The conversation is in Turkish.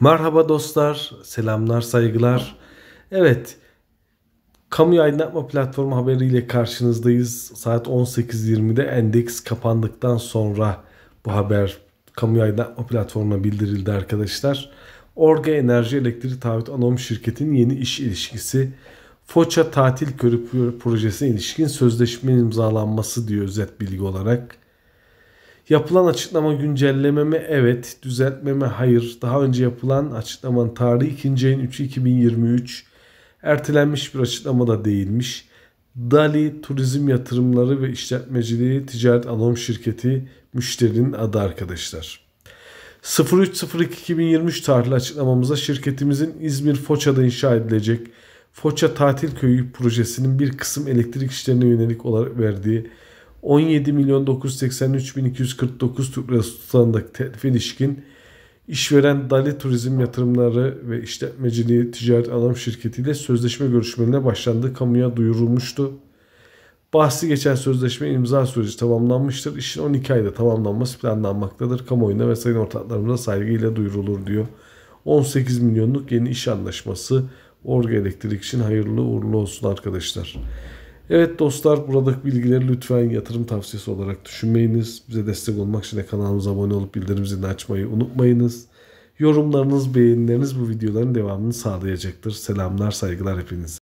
Merhaba dostlar, selamlar, saygılar. Evet, kamu aydınlatma platformu haberiyle karşınızdayız. Saat 18.20'de endeks kapandıktan sonra bu haber kamu aydınlatma platformuna bildirildi arkadaşlar. Orga Enerji Elektriği Taahhüt Anonim Şirketi'nin yeni iş ilişkisi Foça Tatil Körü Projesi'ne ilişkin sözleşmenin imzalanması diyor özet bilgi olarak. Yapılan açıklama güncellememe evet, düzeltmeme hayır. Daha önce yapılan açıklamanın tarihi 2. ayın 3'ü 2023. Ertelenmiş bir açıklama da değilmiş. Dali Turizm Yatırımları ve İşletmeciliği Ticaret Anonim Şirketi müşterinin adı arkadaşlar. 03.02.2023 tarihli açıklamamıza şirketimizin İzmir Foça'da inşa edilecek Foça Tatil Köyü projesinin bir kısım elektrik işlerine yönelik olarak verdiği 17 milyon 983 bin 249 Türk lirası tutanlık telife ilişkin işveren Dali Turizm Yatırımları ve İşletmeciliği Ticaret Anonim Şirketi ile sözleşme görüşmelerine başlandığı kamuya duyurulmuştu. Bahsi geçen sözleşme imza süreci tamamlanmıştır. İşin 12 ayda tamamlanması planlanmaktadır. Kamuoyuna ve sayın ortaklarımıza saygıyla duyurulur diyor. 18 milyonluk yeni iş anlaşması Orga Elektrik için hayırlı uğurlu olsun arkadaşlar. Evet dostlar buradaki bilgileri lütfen yatırım tavsiyesi olarak düşünmeyiniz. Bize destek olmak için de kanalımıza abone olup bildirim zilini açmayı unutmayınız. Yorumlarınız, beğenileriniz bu videoların devamını sağlayacaktır. Selamlar, saygılar hepinize.